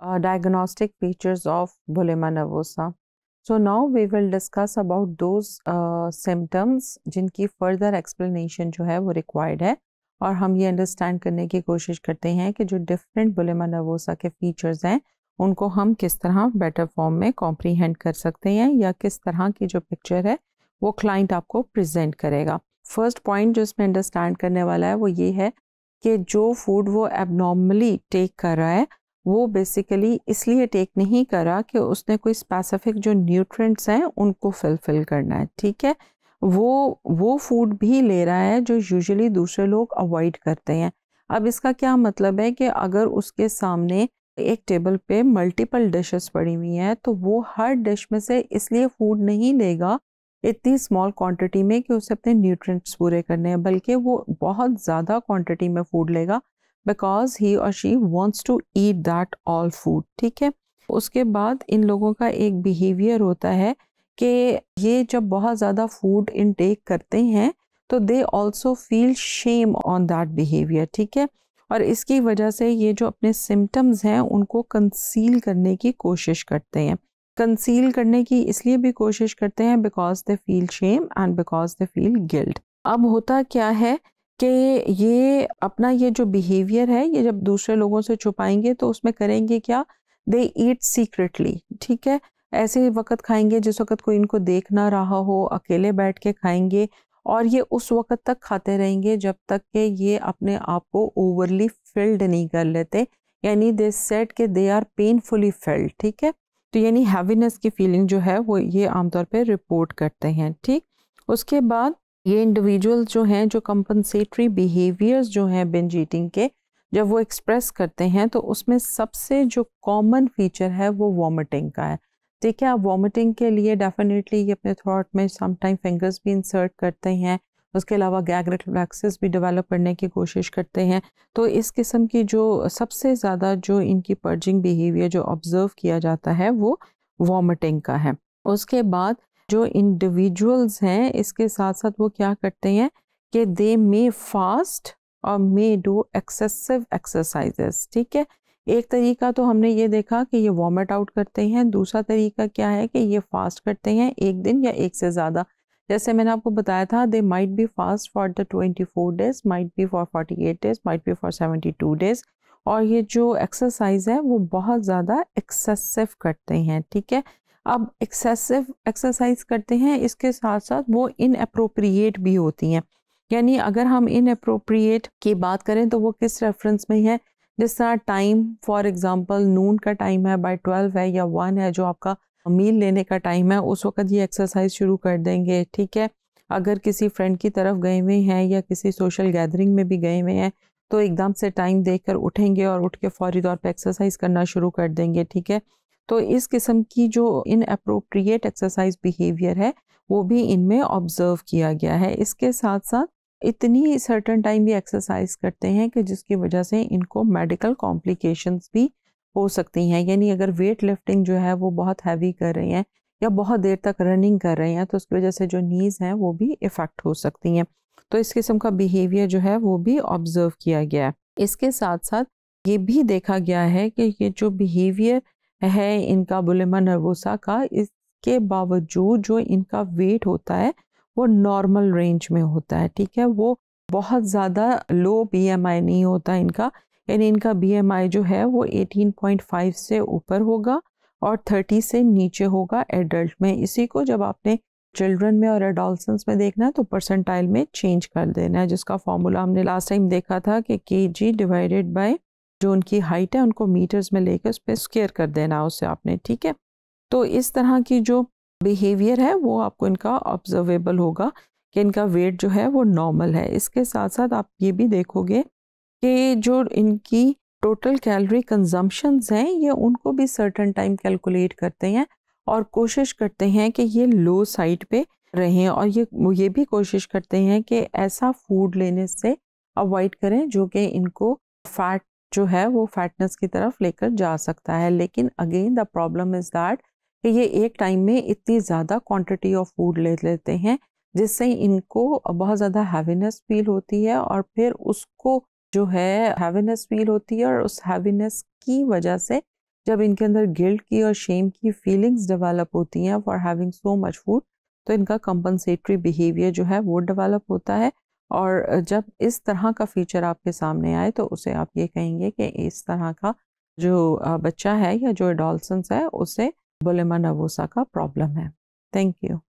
uh, diagnostic features of bulimia nervosa. So now we will discuss about those uh, symptoms jinki further explanation jo hai wo required hai aur hum ye understand karne ki koshish karte hain ki jo different bulimia nervosa ke features hain unko hum kis tarah better form mein comprehend kar sakte hain ya kis tarah ki jo picture hai wo client aapko present karega first point जो इसमें understand करने वाला है वो ये है कि जो फूड वो एबनॉर्मली टेक कर रहा है वो बेसिकली इसलिए टेक नहीं करा कि उसने कोई स्पेसिफिक जो न्यूट्रेंट्स हैं उनको फिलफिल करना है ठीक है वो वो फूड भी ले रहा है जो यूजुअली दूसरे लोग अवॉइड करते हैं अब इसका क्या मतलब है कि अगर उसके सामने एक टेबल पे मल्टीपल डिशेस पड़ी हुई हैं तो वो हर डिश में से इसलिए फूड नहीं लेगा इतनी स्मॉल क्वांटिटी में कि उसे अपने न्यूट्रिएंट्स पूरे करने हैं बल्कि वो बहुत ज़्यादा क्वांटिटी में फूड लेगा बिकॉज ही और she wants to eat that all food ठीक है उसके बाद इन लोगों का एक बिहेवियर होता है कि ये जब बहुत ज़्यादा फूड इनटेक करते हैं तो they also feel shame on that behaviour ठीक है और इसकी वजह से ये जो अपने सिम्टम्स हैं उनको कंसील करने की कोशिश करते हैं कंसील करने की इसलिए भी कोशिश करते हैं because they feel shame and because they feel guilt अब होता क्या है कि ये अपना ये जो बिहेवियर है ये जब दूसरे लोगों से छुपाएंगे तो उसमें करेंगे क्या दे ईट सीक्रेटली ठीक है ऐसे वक्त खाएंगे जिस वक्त कोई इनको देख ना रहा हो अकेले बैठ के खाएंगे और ये उस वक्त तक खाते रहेंगे जब तक कि ये अपने आप को ओवरली फिल्ड नहीं कर लेते यानी दे सेट के दे आर पेनफुली फिल्ड ठीक है तो यानी हैवीनेस की फीलिंग जो है वो ये आमतौर पे रिपोर्ट करते हैं ठीक उसके बाद ये इंडिविजुअल जो हैं जो कंपनसेटरी बिहेवियर्स जो हैं बिंज ईटिंग के जब वो एक्सप्रेस करते हैं तो उसमें सबसे जो कॉमन फीचर है वो वॉमिटिंग का है ठीक है आप वॉमिटिंग के लिए डेफिनेटली ये अपने थ्रॉट में समटाइम फिंगर्स भी इंसर्ट करते हैं उसके अलावा गैग रिफ्लैक्सेस भी डेवलप करने की कोशिश करते हैं तो इस किस्म की जो सबसे ज़्यादा जो इनकी पर्जिंग बिहेवियर जो ऑब्ज़र्व किया जाता है वो वॉमिटिंग का है उसके बाद जो इंडिविजुअल्स हैं इसके साथ साथ वो क्या करते हैं कि दे मे फास्ट और मे डू एक्सेसिव एक्सरसाइजेस ठीक है एक तरीका तो हमने ये देखा कि ये वॉमिट आउट करते हैं दूसरा तरीका क्या है कि ये फास्ट करते हैं एक दिन या एक से ज़्यादा जैसे मैंने आपको बताया था they might be fast for the twenty four days might be for forty eight days might be for seventy two days और ये जो एक्सरसाइज है वो बहुत ज़्यादा एक्सेसिव करते हैं ठीक है अब एक्सेसिव एक्सरसाइज करते हैं इसके साथ साथ वो इन अप्रोप्रिएट भी होती हैं यानी अगर हम इन अप्रोप्रिएट की बात करें तो वो किस रेफरेंस में है जिस तरह टाइम फॉर एग्जांपल नून का टाइम है बाय ट्वेल्व है या वन है जो आपका मील लेने का टाइम है उस वक्त ये एक्सरसाइज शुरू कर देंगे ठीक है अगर किसी फ्रेंड की तरफ गए हुए हैं या किसी सोशल गैदरिंग में भी गए हुए हैं तो एकदम से टाइम देख कर उठेंगे और उठ के फौरी तौर पर एक्सरसाइज करना शुरू कर देंगे ठीक है तो इस किस्म की जो इन अप्रोप्रिएट एक्सरसाइज बिहेवियर है वो भी इनमें ऑब्जर्व किया गया है इसके साथ साथ इतनी सर्टन टाइम भी एक्सरसाइज करते हैं कि जिसकी वजह से इनको मेडिकल कॉम्प्लिकेशंस भी हो सकती हैं यानी अगर वेट लिफ्टिंग जो है वो बहुत हैवी कर रहे हैं या बहुत देर तक रनिंग कर रहे हैं तो उसकी वजह से जो नीज़ हैं वो भी इफ़ेक्ट हो सकती हैं तो इस किस्म का बिहेवियर जो है वो भी ऑब्ज़र्व किया गया है इसके साथ साथ ये भी देखा गया है कि ये जो बिहेवियर है इनका बुलेमा नर्वोसा का इसके बावजूद जो इनका वेट होता है वो नॉर्मल रेंज में होता है ठीक है वो बहुत ज़्यादा लो बीएमआई नहीं होता इनका यानी इनका बीएमआई जो है वो 18.5 से ऊपर होगा और 30 से नीचे होगा एडल्ट में इसी को जब आपने चिल्ड्रन में और एडोलसेंस में देखना है तो परसेंटाइल में चेंज कर देना है जिसका फॉर्मूला हमने लास्ट टाइम देखा था कि के जी डिवाइडेड बाई जो उनकी हाइट है उनको मीटर्स में लेकर उस पर स्केयर कर देना उसे आपने ठीक है तो इस तरह की जो बिहेवियर है वो आपको इनका ऑब्जर्वेबल होगा कि इनका वेट जो है वो नॉर्मल है इसके साथ साथ आप ये भी देखोगे कि जो इनकी टोटल कैलोरी कंजम्पशंस हैं ये उनको भी सर्टन टाइम कैलकुलेट करते हैं और कोशिश करते हैं कि ये लो साइड पे रहें और ये ये भी कोशिश करते हैं कि ऐसा फूड लेने से अवॉइड करें जो कि इनको फैट जो है वो फैटनेस की तरफ लेकर जा सकता है लेकिन again the problem is that कि ये एक टाइम में इतनी ज़्यादा क्वांटिटी ऑफ फूड ले लेते हैं जिससे इनको बहुत ज़्यादा हैवीनेस फील होती है और फिर उसको जो है हैवीनेस फील होती है और उस हैवीनेस की वजह से जब इनके अंदर गिल्ट की और शेम की फीलिंग्स डेवलप होती हैं for having so much food तो इनका कंपनसेटरी बिहेवियर जो है वो डेवलप होता है और जब इस तरह का फीचर आपके सामने आए तो उसे आप ये कहेंगे कि इस तरह का जो बच्चा है या जो एडोलसेंस है उसे बोलेमा नवोसा का प्रॉब्लम है थैंक यू